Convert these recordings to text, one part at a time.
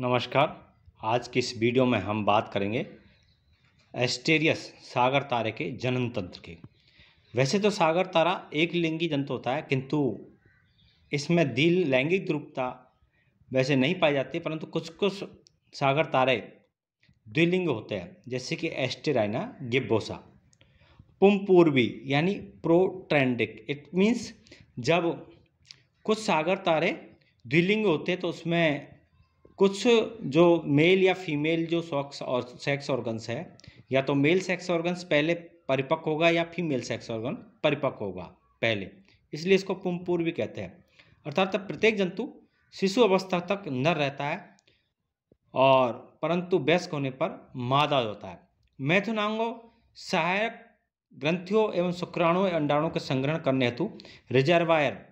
नमस्कार आज की इस वीडियो में हम बात करेंगे एस्टेरियस सागर तारे के जनन तंत्र के वैसे तो सागर तारा एक लिंगी जंतु होता है किंतु इसमें दिल लैंगिक द्रुपता वैसे नहीं पाई जाती परंतु कुछ कुछ सागर तारे द्विलिंग होते हैं जैसे कि एस्टेराइना गिब्बोसा पुमपूर्वी यानी प्रोट्रेंडिक इट मीन्स जब कुछ सागर तारे द्विलिंग होते हैं तो उसमें कुछ जो मेल या फीमेल जो सॉक्स और सेक्स ऑर्गन्स है या तो मेल सेक्स ऑर्गन्स पहले परिपक्व होगा या फीमेल सेक्स ऑर्गन परिपक्व होगा पहले इसलिए इसको पुमपूर भी कहते हैं अर्थात प्रत्येक जंतु शिशु अवस्था तक नर रहता है और परंतु वयस्क होने पर मादा होता है मैथुनांगों तो सहायक ग्रंथियों एवं शुक्राणु अंडाणु के संग्रहण करने हेतु रिजर्वायर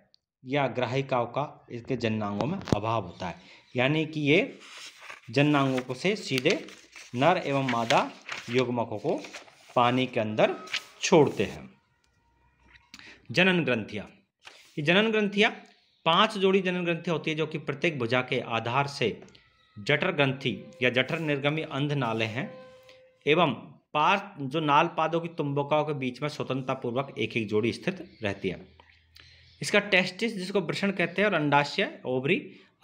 या ग्राहिकाओं का इसके जननांगों में अभाव होता है यानी कि ये को से सीधे नर एवं मादा युग्मकों को पानी के अंदर छोड़ते हैं जनन ग्रंथियां ये जनन ग्रंथियाँ पांच जोड़ी जनन ग्रंथियां होती है जो कि प्रत्येक भुजा के आधार से जठर ग्रंथि या जठर निर्गमी अंध नाले हैं एवं पार जो नाल पादों की तुम्बकाओं के बीच में स्वतंत्रतापूर्वक एक एक जोड़ी स्थित रहती है इसका टेस्टिस जिसको वृषण कहते हैं और अंडाशय ओवरी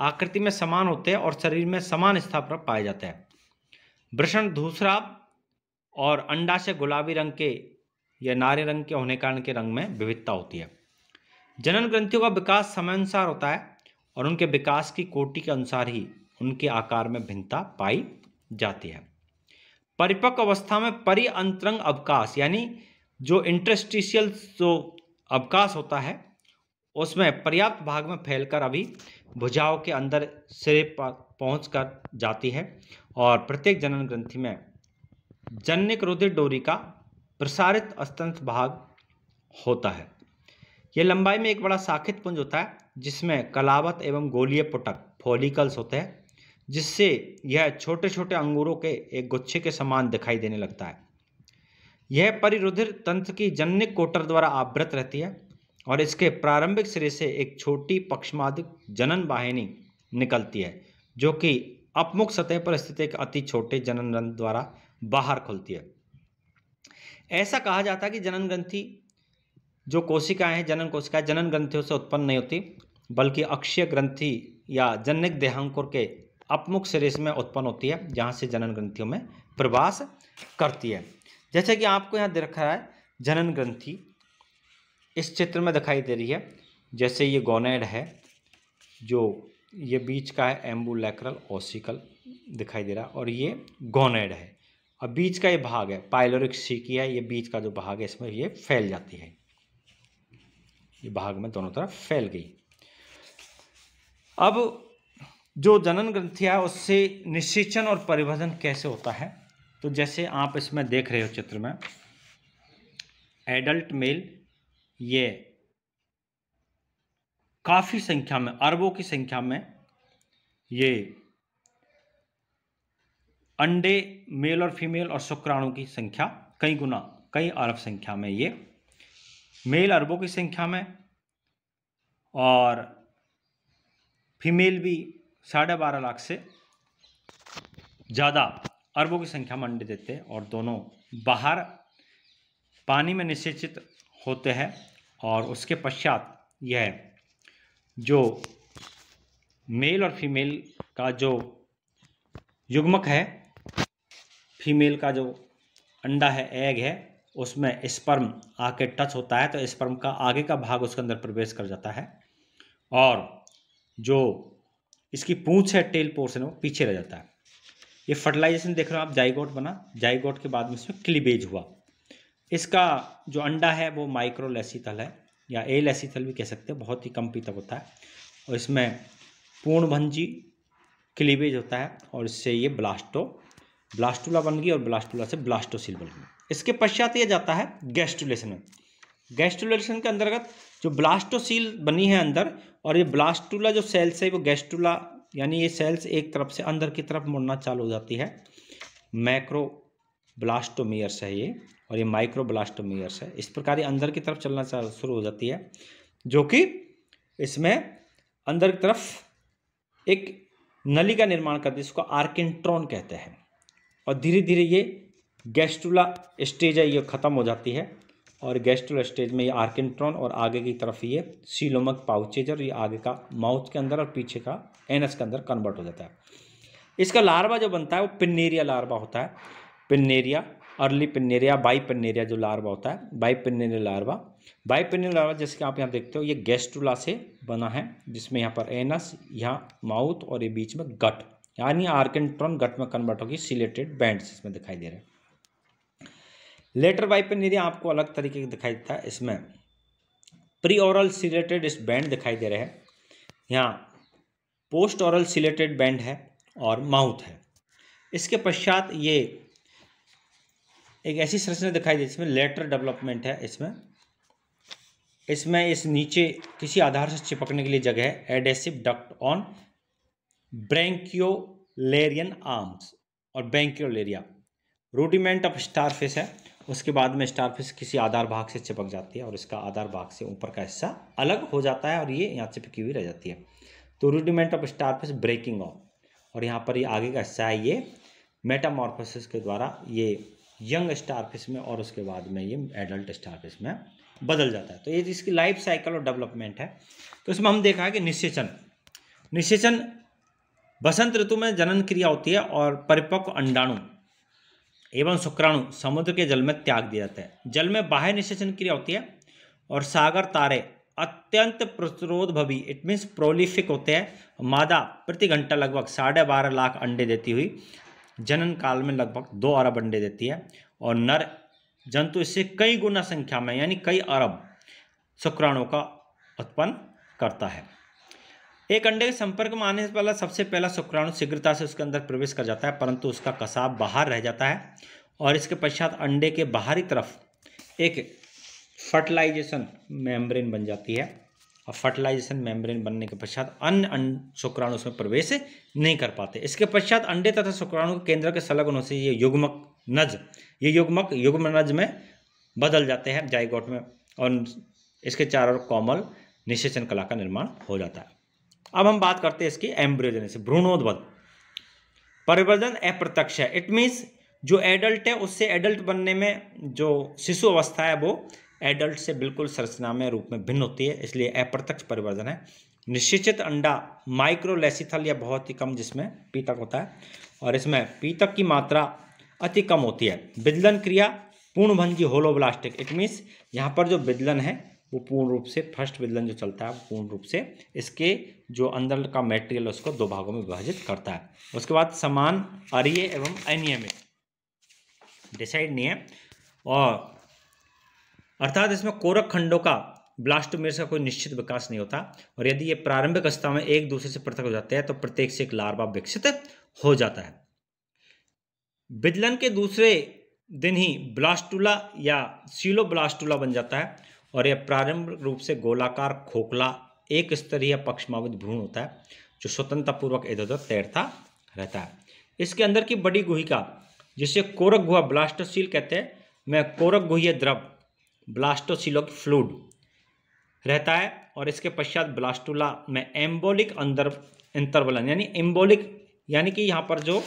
आकृति में समान होते हैं और शरीर में समान स्थापना पाए जाते हैं वृषण दूसरा और अंडाशय गुलाबी रंग के या नारे रंग के होने कारण के रंग में विविधता होती है जनन ग्रंथियों का विकास समय अनुसार होता है और उनके विकास की कोटि के अनुसार ही उनके आकार में भिन्नता पाई जाती है परिपक्व अवस्था में परिअंतरंग अवकाश यानी जो इंटरस्टिशियल जो अवकाश होता है उसमें पर्याप्त भाग में फैलकर अभी भुजाओं के अंदर सिरे पहुँच कर जाती है और प्रत्येक जनन ग्रंथि में जन्यक रुधिर डोरी का प्रसारित अस्तंत भाग होता है यह लंबाई में एक बड़ा साखित पुंज होता है जिसमें कलावत एवं गोलीय पुटक फॉलिकल्स होते हैं जिससे यह छोटे छोटे अंगूरों के एक गुच्छे के समान दिखाई देने लगता है यह परिरुधिर तंत्र की जन्य कोटर द्वारा आवृत रहती है और इसके प्रारंभिक सिरे से एक छोटी पक्षमादिक जनन वाहिनी निकलती है जो कि अपमुख सतह पर स्थित एक अति छोटे जनन ग्रंथ द्वारा बाहर खुलती है ऐसा कहा जाता है कि जनन ग्रंथि जो कोशिकाएं हैं जनन कोशिकाएं जनन ग्रंथियों से उत्पन्न नहीं होती बल्कि अक्षय ग्रंथि या जननिक देहांकुर के अपमुख सिरेस में उत्पन्न होती है जहाँ से जनन ग्रंथियों में प्रवास करती है जैसे कि आपको यहाँ दे रखा है जनन ग्रंथी इस चित्र में दिखाई दे रही है जैसे ये गोनेड है जो ये बीच का है एम्बुलैक्रल ओसिकल दिखाई दे रहा है और ये गोनेड है अब बीच का ये भाग है पायलोरिक सीकी है ये बीच का जो भाग है इसमें ये फैल जाती है ये भाग में दोनों तरफ फैल गई अब जो जनन ग्रंथिया है उससे निषेचन और परिवर्धन कैसे होता है तो जैसे आप इसमें देख रहे हो चित्र में एडल्ट मेल ये काफ़ी संख्या में अरबों की संख्या में ये अंडे मेल और फीमेल और शुक्राणु की संख्या कई गुना कई अरब संख्या में ये मेल अरबों की संख्या में और फीमेल भी साढ़े बारह लाख से ज़्यादा अरबों की संख्या में अंडे देते हैं और दोनों बाहर पानी में निश्चित होते हैं और उसके पश्चात यह जो मेल और फीमेल का जो युग्मक है फीमेल का जो अंडा है एग है उसमें स्पर्म आके टच होता है तो स्पर्म का आगे का भाग उसके अंदर प्रवेश कर जाता है और जो इसकी पूंछ है टेल पोर्शन वो पीछे रह जाता है ये फर्टिलाइजेशन देख रहे हो आप जाइगोट बना जाइगोट के बाद में इसमें क्लीबेज हुआ इसका जो अंडा है वो माइक्रो लेसीथल है या ए लेसीथल भी कह सकते हैं बहुत ही कम पीतक होता है और इसमें पूर्णभंजी क्लीवेज होता है और इससे ये ब्लास्टो ब्लास्टूला बन गई और ब्लास्टूला से ब्लास्टोसिल बन गई इसके पश्चात यह जाता है गैस्ट्रुलेशन में गैस्ट्रुलेशन के अंतर्गत जो ब्लास्टोसील बनी है अंदर और ये ब्लास्टूला जो सेल्स है वो गैस्टूला यानी ये सेल्स एक तरफ से अंदर की तरफ मुड़ना चालू हो जाती है मैक्रो ब्लास्टोमियर्स है ये और ये माइक्रो ब्लास्टोमियर्स है इस प्रकार ये अंदर की तरफ चलना शुरू हो जाती है जो कि इसमें अंदर की तरफ एक नली का निर्माण करती है इसको आर्किट्रॉन कहते हैं और धीरे धीरे ये गैस्ट्रुला स्टेज है ये ख़त्म हो जाती है और गैस्ट्रुला स्टेज में ये आर्किट्रॉन और आगे की तरफ ये सीलोमक पाउचेज और ये आगे का माउथ के अंदर और पीछे का एनस के अंदर कन्वर्ट हो जाता है इसका लार्वा जो बनता है वो पिनेरिया लार्वा होता है पिन्नेरिया अर्ली पिन्नेरिया बाई पिन्नेरिया जो लार्वा होता है bipinnaria larva bipinnaria larva जैसे कि आप यहाँ देखते हो ये गैस्ट्रुला से बना है जिसमें यहाँ पर एनस यहाँ माउथ और ये बीच में गट यानी आर्केंट्रॉन गट में कन्वर्ट होगी सिलेटेड बैंड इसमें दिखाई दे रहे हैं लेटर बाई पिन्नेरिया आपको अलग तरीके का दिखाई देता है इसमें प्री ओरल सिलेटेड इस बैंड दिखाई दे रहे हैं यहाँ पोस्ट ऑरल सिलेटेड बैंड है और माउथ है इसके पश्चात ये एक ऐसी संरचना दिखाई दे जिसमें लेटर डेवलपमेंट है इसमें इसमें इस नीचे किसी आधार से चिपकने के लिए जगह है adhesive duct on brachiolarian arms और ब्रैंक्योलेरिया रूडिमेंट ऑफ स्टारफिश है उसके बाद में स्टारफिश किसी आधार भाग से चिपक जाती है और इसका आधार भाग से ऊपर का हिस्सा अलग हो जाता है और ये यहाँ चिपकी हुई रह जाती है तो rudiment of starfish breaking off और यहाँ पर ये आगे का हिस्सा है ये मेटामॉर्फोसिस के द्वारा ये यंग स्टार में और उसके बाद में ये एडल्ट स्टार फिश में बदल जाता है तो ये इसकी लाइफ साइकिल और डेवलपमेंट है तो इसमें हम देखा है कि निषेचन निषेचन बसंत ऋतु में जनन क्रिया होती है और परिपक्व अंडाणु एवं शुक्राणु समुद्र के जल में त्याग दिया जाते हैं जल में बाह्य निषेचन क्रिया होती है और सागर तारे अत्यंत प्रतिरोधभवी इट मीन्स प्रोलिफिक होते हैं मादा प्रति घंटा लगभग साढ़े बारह लाख अंडे देती हुई जनन काल में लगभग दो अरब अंडे देती है और नर जंतु इससे कई गुना संख्या में यानी कई अरब शुक्राणु का उत्पन्न करता है एक अंडे के संपर्क में आने से पहले सबसे पहला शुक्राणु शीघ्रता से उसके अंदर प्रवेश कर जाता है परंतु उसका कसाब बाहर रह जाता है और इसके पश्चात अंडे के बाहरी तरफ एक फर्टिलाइजेशन मेम्ब्रेन बन जाती है और फर्टिलाइजेशन मेम्ब्रेन बनने के पश्चात अन्य अं-, शुक्राणु उसमें प्रवेश नहीं कर पाते इसके पश्चात अंडे तथा शुक्राणु के केंद्र के संलग्न होने से ये युग्मक नज ये युग्मक युग्म नज में बदल जाते हैं जाइगोट में और इसके चारों कोमल निषेचन कला का निर्माण हो जाता है अब हम बात करते हैं इसकी से भ्रूणोद्भव परिवर्तन अप्रत्यक्ष है इट मीन्स जो एडल्ट है उससे एडल्ट बनने में जो शिशु अवस्था है वो एडल्ट से बिल्कुल सरसनामय रूप में भिन्न होती है इसलिए अप्रत्यक्ष परिवर्तन है निश्चित अंडा माइक्रोलेसिथल या बहुत ही कम जिसमें पीतक होता है और इसमें पीतक की मात्रा अति कम होती है बिदलन क्रिया पूर्णभंजी होलोब्लास्टिक इट मीन्स यहाँ पर जो बिदलन है वो पूर्ण रूप से फर्स्ट विदलन जो चलता है पूर्ण रूप से इसके जो अंदर का मेटेरियल उसको दो भागों में विभाजित करता है उसके बाद समान अरिय एवं अनियमित डिसाइड नहीं है और अर्थात इसमें कोरक खंडों का ब्लास्टोमेर का कोई निश्चित विकास नहीं होता और यदि ये प्रारंभिक अवस्था में एक दूसरे से पृथक हो जाते हैं तो प्रत्येक से एक लार्वा विकसित हो जाता है बिजलन के दूसरे दिन ही ब्लास्टूला या सीलो ब्लास्टूला बन जाता है और यह प्रारंभिक रूप से गोलाकार खोखला एक स्तरीय पक्षमावित भ्रूण होता है जो स्वतंत्रतापूर्वक इधर उधर तैरता रहता है इसके अंदर की बड़ी गुहिका जिसे कोरक गुहा ब्लास्टोसील कहते हैं मैं कोरक गुहे द्रव ब्लास्टोसिलोक फ्लूड रहता है और इसके पश्चात ब्लास्टूला में एम्बोलिक अंदर इंतरवलन यानी एम्बोलिक यानी कि यहाँ पर जो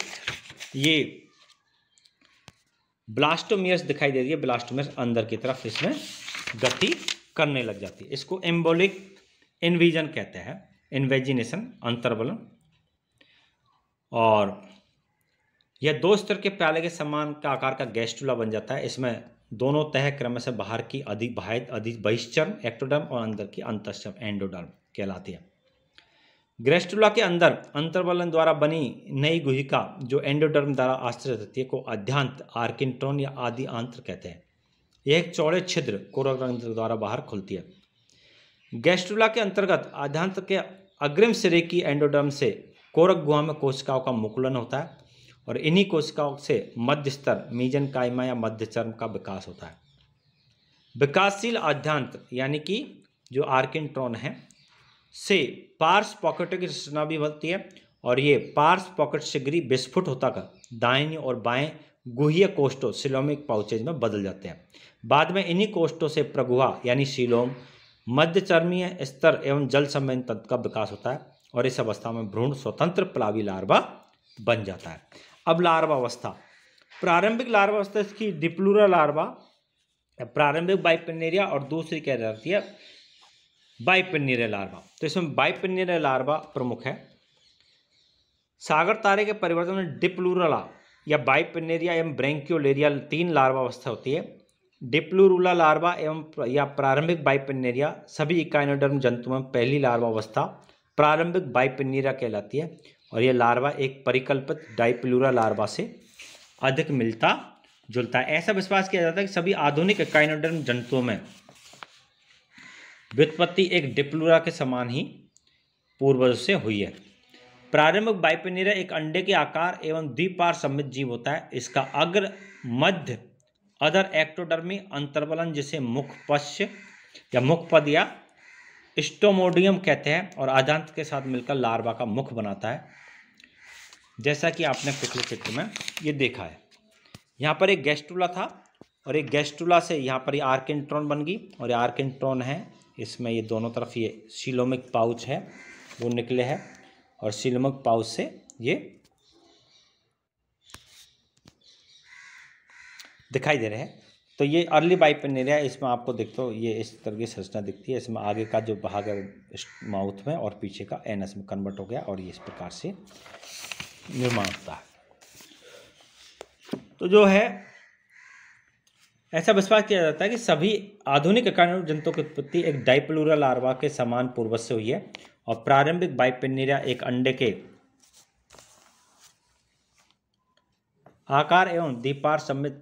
ये ब्लास्टोमियस दिखाई दे रही है ब्लास्टोमियस अंदर की तरफ इसमें गति करने लग जाती है इसको एम्बोलिक इन्विजन कहते हैं इन्वेजिनेशन अंतर्वलन और यह दो स्तर के प्याले के समान का आकार का गैस्टूला बन जाता है इसमें दोनों तह क्रम से बाहर की अधिक अधिक बहिश्चर्म एक्टोडर्म और अंदर की अंतश्चर्म एंडोडर्म कहलाती है ग्रेस्टुला के अंदर अंतर्वलन द्वारा बनी नई गुहिका जो एंडोडर्म द्वारा आश्रित होती है को अध्यांत आर्किन्ट्रोन या आदि आंत्र कहते हैं यह एक चौड़े छिद्र कोरोग्रंथ द्वारा बाहर खुलती है गैस्ट्रुला के अंतर्गत आध्यांत के अग्रिम सिरे की एंडोडर्म से कोरक गुहा में कोशिकाओं का मुकुलन होता है और इन्हीं कोशिकाओं से मध्य स्तर मीजन कायमा या मध्य चर्म का विकास होता है विकासशील आध्यांत यानी कि जो आर्किनट्रॉन है से पार्स पॉकेटों की रचना भी बनती है और ये पार्स पॉकेट से गिरी विस्फुट होता कर दाहिनी और बाएं गुहिया कोष्ठों सिलोमिक पाउचेज में बदल जाते हैं बाद में इन्हीं कोष्टों से प्रगुहा यानी शिलोम चर्मीय स्तर एवं जल संबंध तत्व का विकास होता है और इस अवस्था में भ्रूण स्वतंत्र प्लावी लार्वा बन जाता है अब लार्वावस्था प्रारंभिक लार्वावस्था इसकी डिप्लूरा लार्वा प्रारंभिक बाइपेनेरिया और दूसरी कह जाती है बाइपेनेरिया लार्वा तो इसमें बाइपेनेरिया लार्वा प्रमुख है सागर तारे के परिवर्तन में डिप्लूरला या बाइपेनेरिया एवं ब्रेंक्योलेरिया तीन लार्वावस्था होती है डिप्लूरुला लार्वा एवं या प्रारंभिक बाइपेनेरिया सभी इकाइनोडर्म जंतुओं में पहली लार्वावस्था प्रारंभिक बाइपेनेरिया कहलाती है और यह लार्वा एक परिकल्पित डाइप्लूरा लार्वा से अधिक मिलता जुलता है ऐसा विश्वास किया जाता है कि सभी आधुनिक काइनोडर्म जंतुओं में व्युत्पत्ति एक डिप्लूरा के समान ही पूर्वज से हुई है प्रारंभिक बाइपेनिरा एक अंडे के आकार एवं द्विपार सम्मित जीव होता है इसका अग्र मध्य अदर एक्टोडर्मी अंतर्वलन जिसे मुखपश्य या मुखपद या स्टोमोडियम कहते हैं और आदांत के साथ मिलकर लार्वा का मुख बनाता है जैसा कि आपने पिछले चित्र में ये देखा है यहाँ पर एक गैस्टूला था और एक गैस्टूला से यहाँ पर ये यह आर्केंट्रॉन बन गई और ये आर्केंट्रॉन है इसमें ये दोनों तरफ ये सिलोमिक पाउच है वो निकले है और सिलोमिक पाउच से ये दिखाई दे रहे हैं तो ये अर्ली बाइपेनेरिया इसमें आपको देखते हो ये इस तरह की संरचना दिखती है इसमें आगे का जो भाग है माउथ में और पीछे का एनस में कन्वर्ट हो गया और ये इस प्रकार से निर्माण होता है तो जो है ऐसा विश्वास किया जाता है कि सभी आधुनिक अकाणु जंतु की उत्पत्ति एक डाइपलूरल आरवा के समान पूर्वज से हुई है और प्रारंभिक बाइपेनेरिया एक अंडे के आकार एवं दीपार सम्मित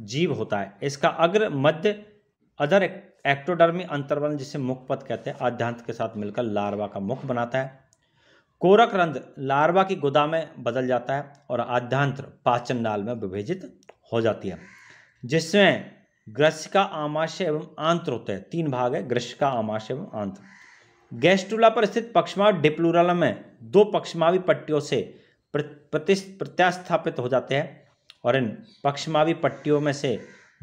जीव होता है इसका अग्र मध्य अदर एक्टोडर्मी अंतर्वन जिसे मुखपथ कहते हैं आध्यांत के साथ मिलकर लार्वा का मुख बनाता है कोरक रंध लार्वा की गुदा में बदल जाता है और आध्यांत्र पाचन नाल में विभेजित हो जाती है जिसमें ग्रस्य का आमाशय एवं आंत्र होते हैं तीन भाग है ग्रस्य का आमाशय एवं आंत्र गैस्टूला पर स्थित पक्षमा डिप्लूरल में दो पक्षमावी पट्टियों से प्रत्यास्थापित हो जाते हैं और इन पक्षमावी पट्टियों में से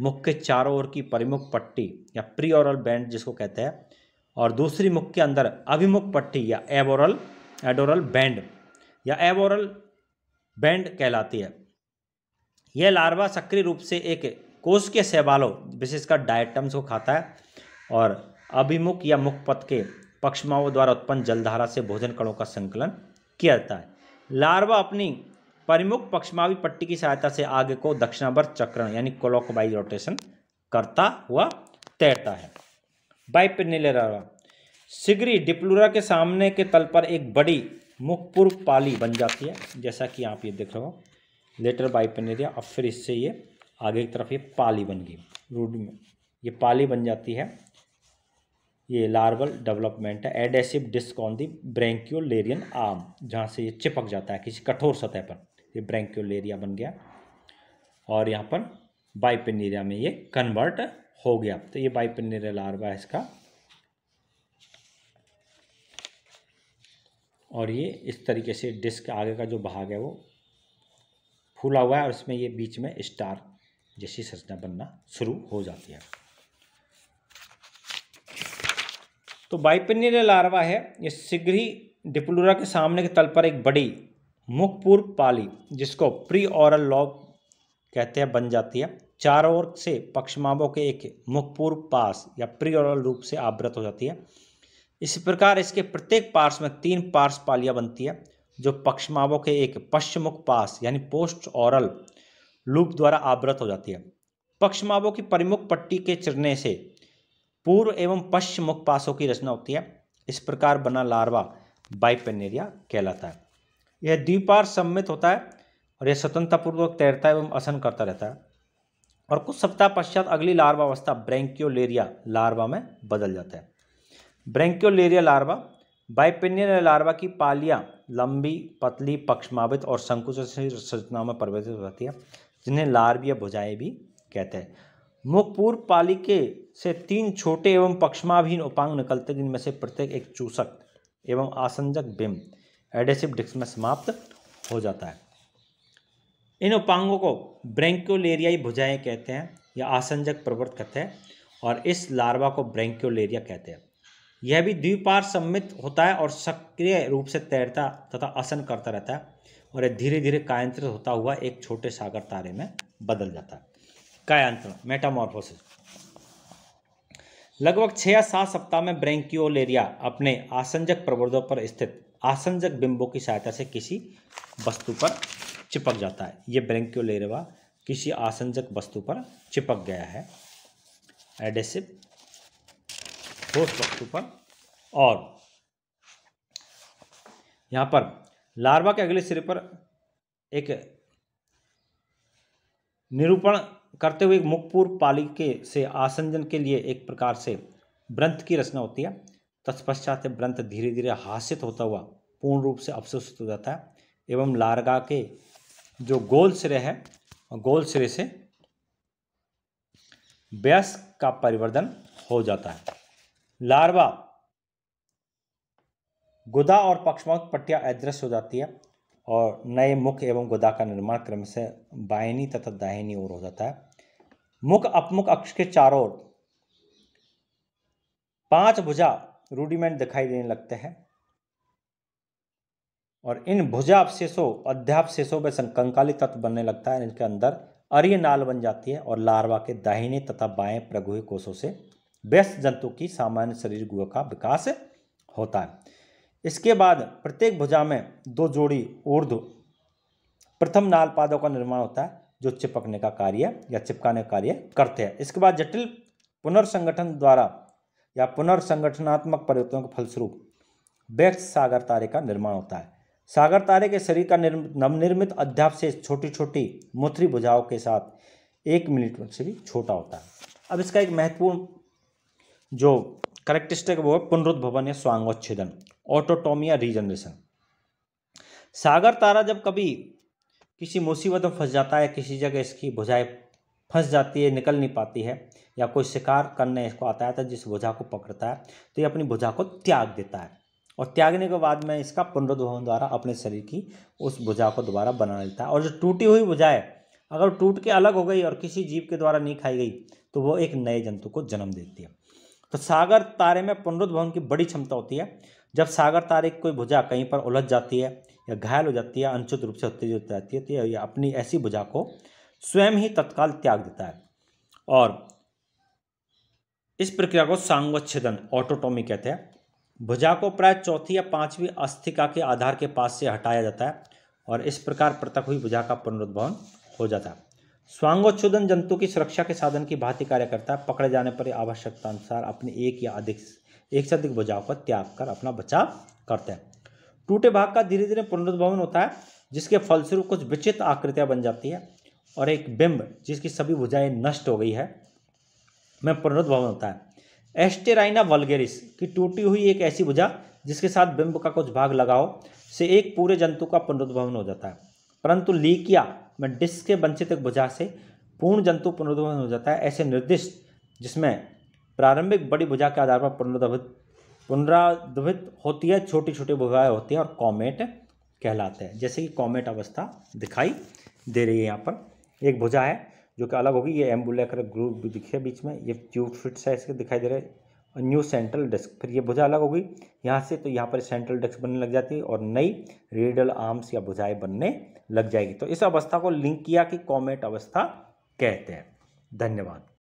मुख्य चारों ओर की परिमुख पट्टी या प्री ओरल बैंड जिसको कहते हैं और दूसरी मुख के अंदर अभिमुख पट्टी या एवोरल एडोरल बैंड या एवोरल बैंड कहलाती है यह लार्वा सक्रिय रूप से एक कोष के सहबालों विशेषकर डायटम्स को खाता है और अभिमुख या मुख पथ के पक्षमाओं द्वारा उत्पन्न जलधारा से भोजन कणों का संकलन किया जाता है लार्वा अपनी परिमुख पक्षमावी पट्टी की सहायता से आगे को दक्षिणावर्त चक्रण यानी क्लॉकवाइज रोटेशन करता हुआ तैरता है बाइपेनिलेरा सिगरी डिप्लूरा के सामने के तल पर एक बड़ी मुखपुर पाली बन जाती है जैसा कि आप ये देख रहे हो लेटर बाइपेनेरिया और फिर इससे ये आगे की तरफ ये पाली बन गई रूड में ये पाली बन जाती है ये लार्वल डेवलपमेंट है adhesive disc on the brachiolarian arm जहाँ से ये चिपक जाता है किसी कठोर सतह पर ये एरिया बन गया और यहाँ पर बाइपेनेरिया में ये कन्वर्ट हो गया तो ये बाइपेनेरिया लार्वा है इसका और ये इस तरीके से डिस्क आगे का जो भाग है वो फूला हुआ है और इसमें ये बीच में स्टार जैसी संरचना बनना शुरू हो जाती है तो बाइपेनेरिया लार्वा है ये शीघ्र ही डिप्लोरा के सामने के तल पर एक बड़ी मुखपुर पाली जिसको प्री ओरल लॉब कहते हैं बन जाती है चारों ओर से पक्षमाभों के एक मुखपुर पास या प्री ओरल रूप से आवृत हो जाती है इस प्रकार इसके प्रत्येक पार्श्व में तीन पार्श्व पालियाँ बनती है जो पक्षमावों के एक पश्चिमुख पास यानी पोस्ट ओरल लूप द्वारा आवृत हो जाती है पक्षमावों की परिमुख पट्टी के चिरने से पूर्व एवं पश्चिमुख पासों की रचना होती है इस प्रकार बना लार्वा बाइपेनेरिया कहलाता है यह द्वीपार सम्मित होता है और यह स्वतंत्रतापूर्वक तैरता है एवं असन करता रहता है और कुछ सप्ताह पश्चात अगली लार्वा अवस्था ब्रैंक्योलेरिया लार्वा में बदल जाता है ब्रैंक्योलेरिया लार्वा बाइपेनियन लार्वा की पालियाँ लंबी पतली पक्षमावित और संकुच संरचनाओं में परिवर्तित हो जाती है जिन्हें लार्व या भुजाएँ भी कहते हैं मुखपूर्व पाली के से तीन छोटे एवं पक्षमाभीन उपांग निकलते जिनमें से प्रत्येक एक चूसक एवं आसंजक बिंब एडेसिव डिस्क में समाप्त हो जाता है इन उपांगों को ब्रेंक्योलेरियाई भुजाएं कहते हैं या आसंजक प्रवर्त कहते हैं और इस लार्वा को ब्रेंक्योलेरिया कहते हैं यह भी द्विपार सम्मित होता है और सक्रिय रूप से तैरता तथा आसन करता रहता है और यह धीरे धीरे कायंत्रित होता हुआ एक छोटे सागर तारे में बदल जाता है कायांत्र मेटामॉर्फोसिस लगभग छः या सात सप्ताह में ब्रेंक्योलेरिया अपने आसंजक प्रवर्धों पर स्थित आसंजक बिंबों की सहायता से किसी वस्तु पर चिपक जाता है ये ब्रेंक्योलेरवा किसी आसंजक वस्तु पर चिपक गया है एडेसिव ठोस वस्तु पर और यहाँ पर लार्वा के अगले सिरे पर एक निरूपण करते हुए मुखपुर पाली के से आसंजन के लिए एक प्रकार से ब्रंथ की रचना होती है तत्पश्चात ग्रंथ धीरे धीरे हासित होता हुआ पूर्ण रूप से अवशोषित हो जाता है एवं लार्गा के जो गोल सिरे है गोल सिरे से व्यस का परिवर्तन हो जाता है लार्वा गुदा और पक्षमा पट्टिया अदृश्य हो जाती है और नए मुख एवं गुदा का निर्माण क्रम से बायनी तथा दाहिनी ओर हो जाता है मुख अपमुख अक्ष के चारों ओर पांच भुजा रूडिमेंट दिखाई देने लगते हैं और इन भुजा अवशेषों अध्यावशेषों पर संकंकाली तत्व बनने लगता है इनके अंदर अर्य नाल बन जाती है और लार्वा के दाहिने तथा बाएं प्रगुह कोषों से व्यस्त जंतु की सामान्य शरीर गुह का विकास होता है इसके बाद प्रत्येक भुजा में दो जोड़ी ऊर्ध प्रथम नाल पादों का निर्माण होता है जो चिपकने का कार्य या चिपकाने का कार्य करते हैं इसके बाद जटिल पुनर्संगठन द्वारा या पुनर्संगठनात्मक परिवर्तनों के फलस्वरूप व्यक्त सागर तारे का निर्माण होता है सागर तारे के शरीर का नवनिर्मित से छोटी छोटी मुथरी भुजाओं के साथ एक मिनट से भी छोटा होता है अब इसका एक महत्वपूर्ण जो करेक्टिस्टिक वो है पुनरुद्भवन या स्वांगोच्छेदन ऑटोटोमिया रीजनरेशन सागर तारा जब कभी किसी मुसीबत में फंस जाता है किसी जगह इसकी भुजाएं फंस जाती है निकल नहीं पाती है या कोई शिकार करने इसको आता है तो जिस भुजा को पकड़ता है तो ये अपनी भुजा को त्याग देता है और त्यागने के बाद में इसका पुनरुद्भवन द्वारा अपने शरीर की उस भुजा को दोबारा बना लेता है और जो टूटी हुई भुजा है अगर टूट के अलग हो गई और किसी जीव के द्वारा नहीं खाई गई तो वो एक नए जंतु को जन्म देती है तो सागर तारे में पुनरुद्भवन की बड़ी क्षमता होती है जब सागर तारे की कोई भुजा कहीं पर उलझ जाती है या घायल हो जाती है अनुचित रूप से उत्तेजित हो जाती है तो यह अपनी ऐसी भुजा को स्वयं ही तत्काल त्याग देता है और इस प्रक्रिया को सांगोच्छेदन ऑटोटोमी कहते हैं भुजा को प्राय चौथी या पांचवी अस्थिका के आधार के पास से हटाया जाता है और इस प्रकार पृथक हुई भुजा का पुनरुद्भवन हो जाता है स्वांगोच्छेदन जंतु की सुरक्षा के साधन की भांति कार्य करता है पकड़े जाने पर आवश्यकता अनुसार अपने एक या अधिक एक से अधिक भुजाओं का त्याग कर अपना बचाव करते हैं टूटे भाग का धीरे धीरे पुनरुद्भवन होता है जिसके फलस्वरूप कुछ विचित्र आकृतियां बन जाती है और एक बिंब जिसकी सभी भुजाएं नष्ट हो गई है में पुनरुद्भवन होता है एस्टेराइना वल्गेरिस की टूटी हुई एक ऐसी भुजा जिसके साथ बिंब का कुछ भाग लगाओ से एक पूरे जंतु का पुनरुद्भवन हो जाता है परंतु लीकिया में डिस्क के वंचित एक भुजा से पूर्ण जंतु पुनरुद्भवन हो जाता है ऐसे निर्दिष्ट जिसमें प्रारंभिक बड़ी भुजा के आधार पर पुनरुद्भित पुनराद्वित होती है छोटी छोटी भुजाएं होती हैं और कॉमेट कहलाते हैं जैसे कि कॉमेट अवस्था दिखाई दे रही है यहाँ पर एक भुजा है जो कि अलग होगी ये एम्बुलेकर ग्रुप भी दिखे बीच में ये ट्यूब फिट साइज इसके दिखाई दे रहे और न्यू सेंट्रल डेस्क फिर ये भुजा अलग होगी यहाँ से तो यहाँ पर सेंट्रल डेस्क बनने लग जाती है और नई रेडल आर्म्स या भुजाएं बनने लग जाएगी तो इस अवस्था को लिंक किया कि कॉमेट अवस्था कहते हैं धन्यवाद